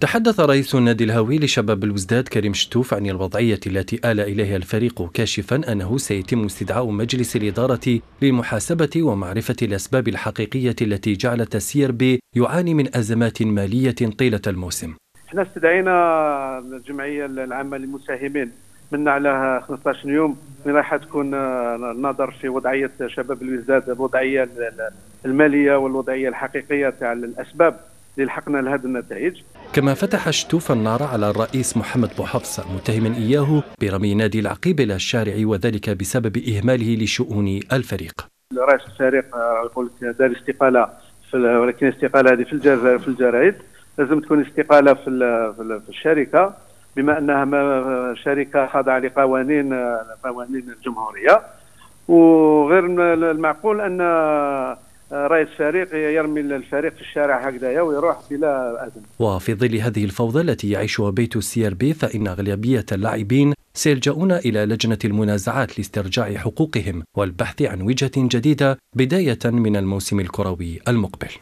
تحدث رئيس النادي الهاوي لشباب الوزداد كريم شتوف عن الوضعية التي آل إليها الفريق كاشفا أنه سيتم استدعاء مجلس الإدارة لمحاسبة ومعرفة الأسباب الحقيقية التي جعلت بي يعاني من أزمات مالية طيلة الموسم احنا استدعينا الجمعية العامة للمساهمين من على 15 يوم من راح تكون النظر آه، في وضعية شباب الوزداد الوضعية المالية والوضعية الحقيقية تاع الأسباب اللي لحقنا لهذه النتائج كما فتح شتوف النار على الرئيس محمد بوحفصة متهما إياه برمي نادي العقيب إلى الشارع وذلك بسبب إهماله لشؤون الفريق رئيس الفريق آه، يقول لك دار استقالة ولكن الاستقالة هذه في الجزائر في الجرائد لازم تكون استقالة في, في الشركة بما أنها شركة خاضعة لقوانين آه، قوانين الجمهورية وغير المعقول أن رئيس فريق يرمي الفريق في الشارع هكذايا ويروح بلا اذن. وفي ظل هذه الفوضى التي يعيشها بيت السي ار بي فان اغلبيه اللاعبين سيلجؤون الى لجنه المنازعات لاسترجاع حقوقهم والبحث عن وجهه جديده بدايه من الموسم الكروي المقبل.